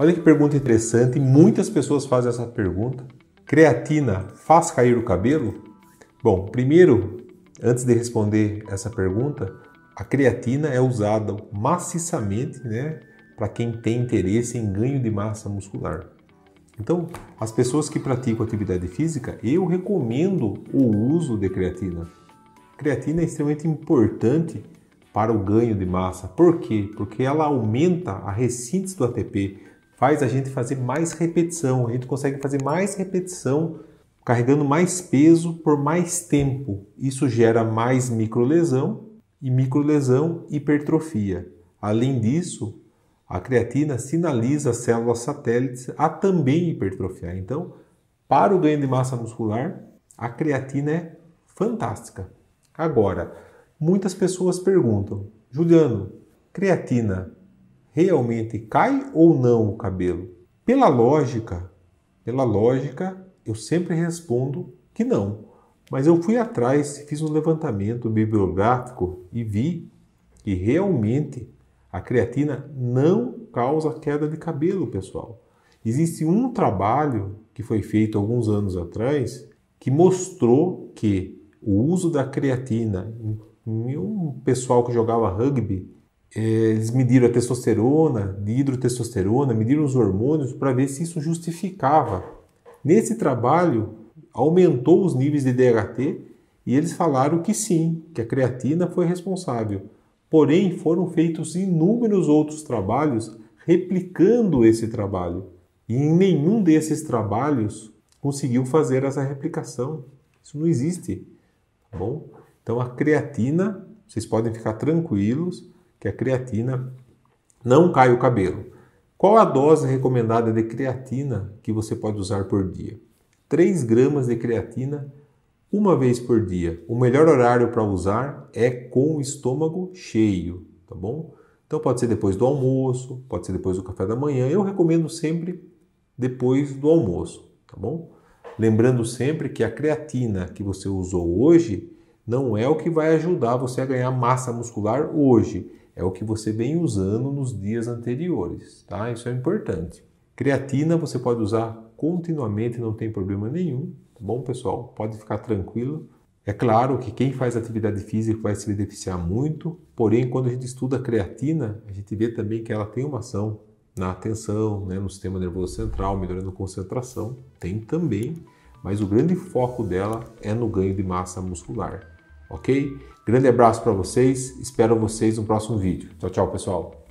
Olha que pergunta interessante, muitas pessoas fazem essa pergunta. Creatina faz cair o cabelo? Bom, primeiro, antes de responder essa pergunta, a creatina é usada maciçamente, né, para quem tem interesse em ganho de massa muscular. Então, as pessoas que praticam atividade física, eu recomendo o uso de creatina. Creatina é extremamente importante para o ganho de massa. Por quê? Porque ela aumenta a ressíntese do ATP, faz a gente fazer mais repetição, a gente consegue fazer mais repetição carregando mais peso por mais tempo. Isso gera mais microlesão e microlesão hipertrofia. Além disso, a creatina sinaliza as células satélites a também hipertrofiar. Então, para o ganho de massa muscular, a creatina é fantástica. Agora, muitas pessoas perguntam: Juliano, creatina realmente cai ou não o cabelo? Pela lógica, pela lógica, eu sempre respondo que não. Mas eu fui atrás, fiz um levantamento bibliográfico e vi que realmente a creatina não causa queda de cabelo, pessoal. Existe um trabalho que foi feito alguns anos atrás que mostrou que o uso da creatina em um pessoal que jogava rugby eles mediram a testosterona, hidrotestosterona, mediram os hormônios para ver se isso justificava. Nesse trabalho, aumentou os níveis de DHT e eles falaram que sim, que a creatina foi responsável. Porém, foram feitos inúmeros outros trabalhos replicando esse trabalho. E em nenhum desses trabalhos conseguiu fazer essa replicação. Isso não existe. Tá bom? Então, a creatina, vocês podem ficar tranquilos, que a é creatina não cai o cabelo. Qual a dose recomendada de creatina que você pode usar por dia? 3 gramas de creatina uma vez por dia. O melhor horário para usar é com o estômago cheio, tá bom? Então pode ser depois do almoço, pode ser depois do café da manhã. Eu recomendo sempre depois do almoço, tá bom? Lembrando sempre que a creatina que você usou hoje não é o que vai ajudar você a ganhar massa muscular hoje é o que você vem usando nos dias anteriores, tá? Isso é importante. Creatina você pode usar continuamente, não tem problema nenhum, tá bom, pessoal? Pode ficar tranquilo. É claro que quem faz atividade física vai se beneficiar muito, porém, quando a gente estuda a creatina, a gente vê também que ela tem uma ação na atenção, né, no sistema nervoso central, melhorando a concentração. Tem também, mas o grande foco dela é no ganho de massa muscular ok? Grande abraço para vocês, espero vocês no próximo vídeo. Tchau, tchau, pessoal.